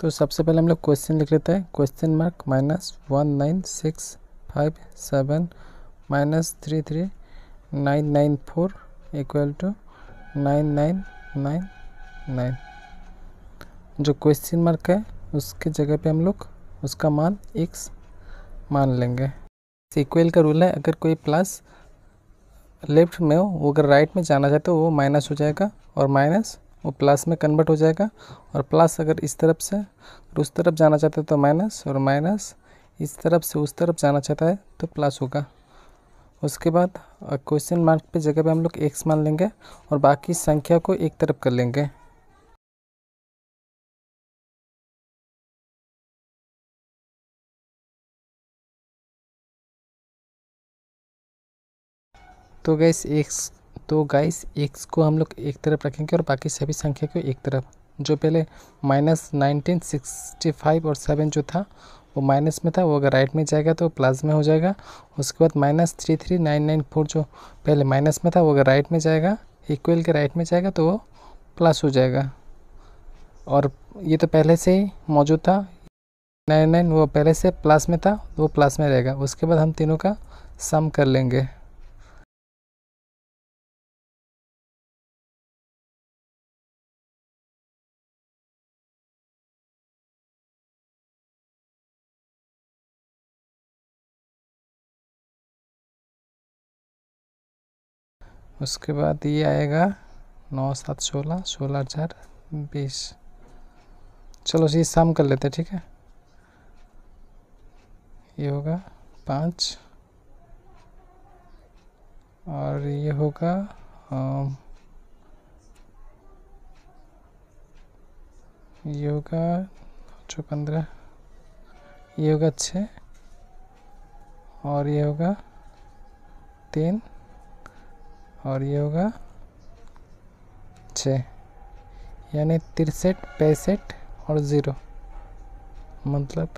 तो सबसे पहले हम लोग क्वेश्चन लिख लेते हैं question mark minus one nine six five seven minus three three nine nine four equal to nine nine nine nine जो क्वेश्चन मार्क है उसके जगह पे हम लोग उसका मान एक्स मान लेंगे इक्वल का रूल है अगर कोई प्लस लेफ्ट में हो वो अगर राइट में जाना चाहते हो तो वो माइनस हो जाएगा और माइनस वो प्लस में कन्वर्ट हो जाएगा और प्लस अगर इस तरफ से उस तरफ जाना चाहते हैं तो माइनस और माइनस इस तरफ से उस तरफ जाना चाहता है तो प्लस होगा उसके बाद क्वेश्चन मार्क पे जगह पे हम लोग एक्स मान लेंगे और बाकी संख्या को एक तरफ कर लेंगे तो गैस एक्स तो गाइस एक्स को हम लोग एक तरफ रखेंगे और बाकी सभी संख्या को एक तरफ जो पहले माइनस नाइनटीन सिक्सटी फाइव और सेवन जो था वो माइनस में था वो अगर राइट में जाएगा तो प्लस में हो जाएगा उसके बाद minus three three nine nine four जो पहले माइनस में था वो अगर राइट में जाएगा इक्वल के राइट में जाएगा तो वो प्लस हो जाएगा और ये तो पहले से ही मौजूद था नाइन नाइन वो पहले से प्लस में था वो प्लस में रहेगा उसके बाद हम तीनों का सम कर लेंगे उसके बाद ये आएगा नौ सात सोलह सोलह चार बीस चलो ये शाम कर लेते हैं ठीक है ये होगा पाँच और ये होगा ये होगा छः पंद्रह ये होगा छः और ये होगा तीन और ये होगा छः यानी तिरसठ पैंसठ और ज़ीरो मतलब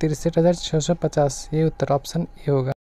तिरसठ हज़ार छः सौ पचास ये उत्तर ऑप्शन ए होगा